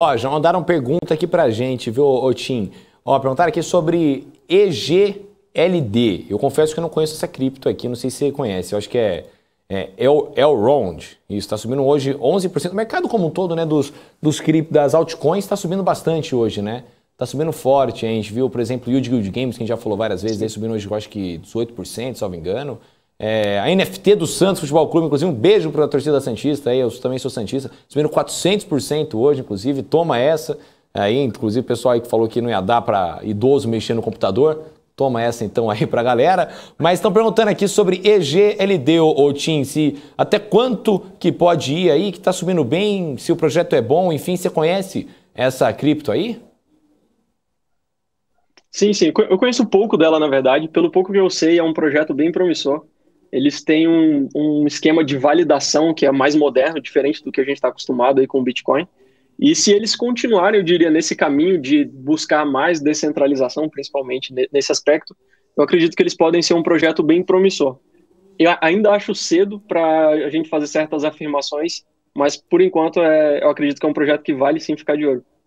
Ó, já mandaram pergunta aqui pra gente, viu, ô, Tim? Ó, perguntaram aqui sobre EGLD. Eu confesso que eu não conheço essa cripto aqui, não sei se você conhece. Eu acho que é, é Elrond. Isso está subindo hoje 11%. O mercado como um todo, né, dos, dos cripto, das altcoins está subindo bastante hoje, né? Tá subindo forte, a gente viu, por exemplo, o Yield Guild Games, que a gente já falou várias vezes, aí subindo hoje, eu acho que 18%, se não me engano. É, a NFT do Santos Futebol Clube, inclusive, um beijo para a torcida Santista, aí, eu também sou Santista, subindo 400% hoje, inclusive, toma essa. Aí, inclusive, o pessoal aí que falou que não ia dar para idoso mexer no computador, toma essa então aí para a galera. Mas estão perguntando aqui sobre EGLD, ou Tim, se até quanto que pode ir aí, que está subindo bem, se o projeto é bom, enfim, você conhece essa cripto aí? Sim, sim. Eu conheço pouco dela, na verdade. Pelo pouco que eu sei, é um projeto bem promissor eles têm um, um esquema de validação que é mais moderno, diferente do que a gente está acostumado aí com o Bitcoin. E se eles continuarem, eu diria, nesse caminho de buscar mais descentralização, principalmente nesse aspecto, eu acredito que eles podem ser um projeto bem promissor. Eu ainda acho cedo para a gente fazer certas afirmações, mas por enquanto é, eu acredito que é um projeto que vale sim ficar de olho.